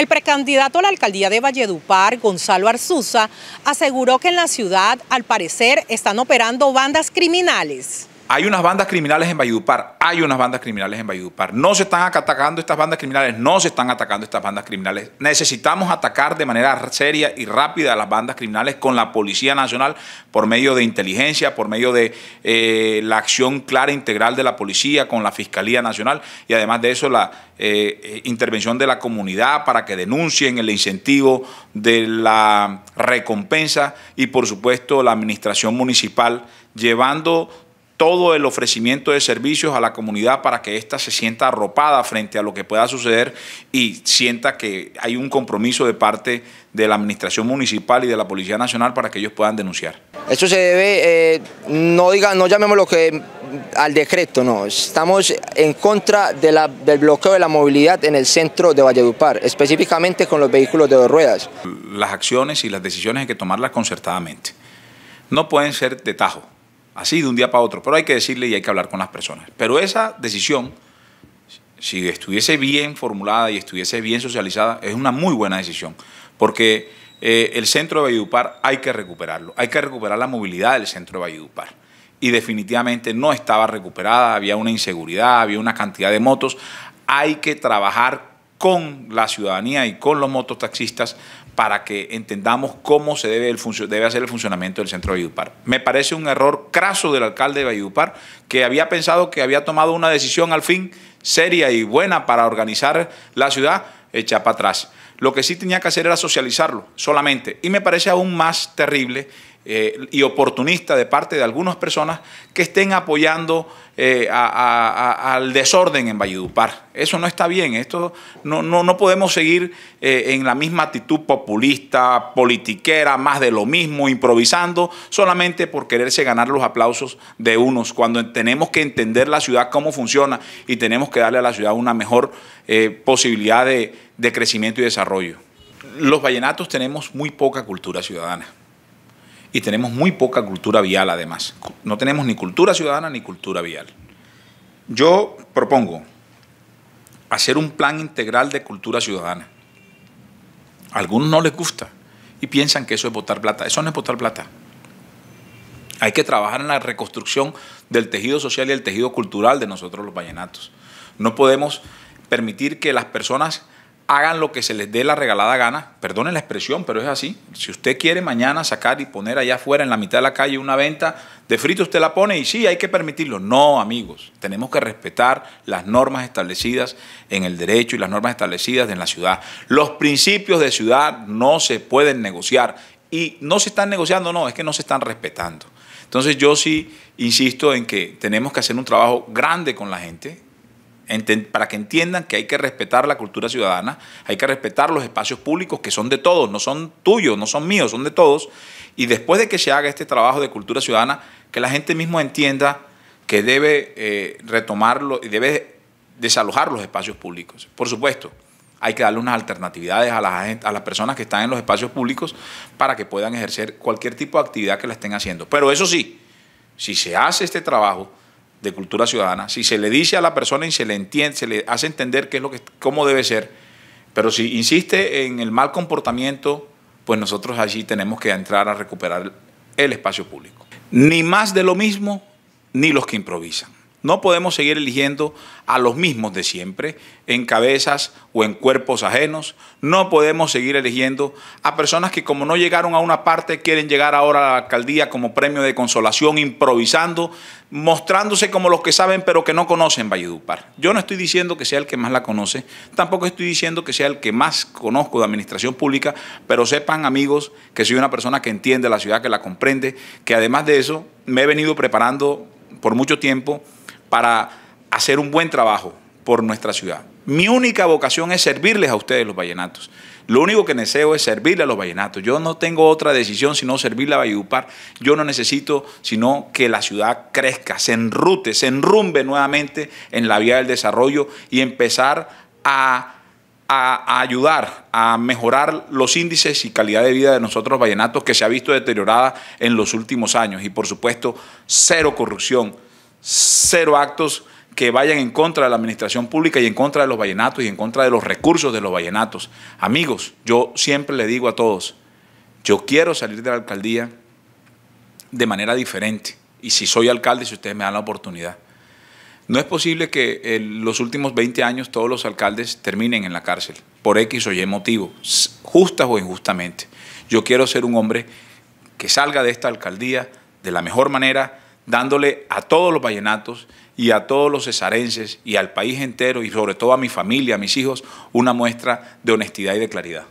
El precandidato a la alcaldía de Valledupar, Gonzalo Arzuza, aseguró que en la ciudad, al parecer, están operando bandas criminales. Hay unas bandas criminales en Valledupar, hay unas bandas criminales en Valledupar. No se están atacando estas bandas criminales, no se están atacando estas bandas criminales. Necesitamos atacar de manera seria y rápida a las bandas criminales con la Policía Nacional por medio de inteligencia, por medio de eh, la acción clara e integral de la policía, con la Fiscalía Nacional y además de eso la eh, intervención de la comunidad para que denuncien el incentivo de la recompensa y por supuesto la administración municipal llevando todo el ofrecimiento de servicios a la comunidad para que ésta se sienta arropada frente a lo que pueda suceder y sienta que hay un compromiso de parte de la Administración Municipal y de la Policía Nacional para que ellos puedan denunciar. Esto se debe, eh, no, diga, no llamemos lo que al decreto, no. Estamos en contra del bloqueo de la movilidad en el centro de Valledupar, específicamente con los vehículos de dos ruedas. Las acciones y las decisiones hay que tomarlas concertadamente. No pueden ser de tajo así de un día para otro, pero hay que decirle y hay que hablar con las personas. Pero esa decisión, si estuviese bien formulada y estuviese bien socializada, es una muy buena decisión, porque eh, el centro de Valledupar hay que recuperarlo, hay que recuperar la movilidad del centro de Valledupar. Y definitivamente no estaba recuperada, había una inseguridad, había una cantidad de motos. Hay que trabajar con la ciudadanía y con los mototaxistas para que entendamos cómo se debe, el debe hacer el funcionamiento del centro de Valledupar. Me parece un error craso del alcalde de Valledupar, que había pensado que había tomado una decisión al fin seria y buena para organizar la ciudad, echa para atrás. Lo que sí tenía que hacer era socializarlo solamente. Y me parece aún más terrible eh, y oportunista de parte de algunas personas que estén apoyando eh, al desorden en Valledupar. Eso no está bien, esto no, no, no podemos seguir eh, en la misma actitud populista, politiquera, más de lo mismo, improvisando solamente por quererse ganar los aplausos de unos, cuando tenemos que entender la ciudad cómo funciona y tenemos que darle a la ciudad una mejor posibilidad de, de crecimiento y desarrollo. Los vallenatos tenemos muy poca cultura ciudadana y tenemos muy poca cultura vial además. No tenemos ni cultura ciudadana ni cultura vial. Yo propongo hacer un plan integral de cultura ciudadana. A algunos no les gusta y piensan que eso es botar plata. Eso no es botar plata. Hay que trabajar en la reconstrucción del tejido social y el tejido cultural de nosotros los vallenatos. No podemos permitir que las personas hagan lo que se les dé la regalada gana, perdonen la expresión, pero es así. Si usted quiere mañana sacar y poner allá afuera, en la mitad de la calle, una venta de frito, usted la pone y sí, hay que permitirlo. No, amigos, tenemos que respetar las normas establecidas en el derecho y las normas establecidas en la ciudad. Los principios de ciudad no se pueden negociar y no se están negociando, no, es que no se están respetando. Entonces yo sí insisto en que tenemos que hacer un trabajo grande con la gente, para que entiendan que hay que respetar la cultura ciudadana, hay que respetar los espacios públicos que son de todos, no son tuyos, no son míos, son de todos. Y después de que se haga este trabajo de cultura ciudadana, que la gente mismo entienda que debe eh, retomarlo y debe desalojar los espacios públicos. Por supuesto, hay que darle unas alternatividades a las, a las personas que están en los espacios públicos para que puedan ejercer cualquier tipo de actividad que la estén haciendo. Pero eso sí, si se hace este trabajo, de cultura ciudadana, si se le dice a la persona y se le entiende, se le hace entender qué es lo que, cómo debe ser, pero si insiste en el mal comportamiento, pues nosotros allí tenemos que entrar a recuperar el espacio público. Ni más de lo mismo, ni los que improvisan. No podemos seguir eligiendo a los mismos de siempre en cabezas o en cuerpos ajenos. No podemos seguir eligiendo a personas que como no llegaron a una parte quieren llegar ahora a la alcaldía como premio de consolación, improvisando, mostrándose como los que saben pero que no conocen Valledupar. Yo no estoy diciendo que sea el que más la conoce, tampoco estoy diciendo que sea el que más conozco de administración pública, pero sepan amigos que soy una persona que entiende la ciudad, que la comprende, que además de eso me he venido preparando por mucho tiempo para hacer un buen trabajo por nuestra ciudad. Mi única vocación es servirles a ustedes los vallenatos. Lo único que deseo es servirle a los vallenatos. Yo no tengo otra decisión sino servirle a Valledupar. Yo no necesito sino que la ciudad crezca, se enrute, se enrumbe nuevamente en la vía del desarrollo y empezar a, ayudar a mejorar los índices y calidad de vida de nosotros vallenatos que se ha visto deteriorada en los últimos años. Y por supuesto, cero corrupción cero actos que vayan en contra de la administración pública y en contra de los vallenatos y en contra de los recursos de los vallenatos. Amigos, yo siempre le digo a todos, yo quiero salir de la alcaldía de manera diferente. Y si soy alcalde, si ustedes me dan la oportunidad. No es posible que en los últimos 20 años todos los alcaldes terminen en la cárcel, por X o Y motivo, justas o injustamente. Yo quiero ser un hombre que salga de esta alcaldía de la mejor manera, dándole a todos los vallenatos y a todos los cesarenses y al país entero y sobre todo a mi familia, a mis hijos, una muestra de honestidad y de claridad.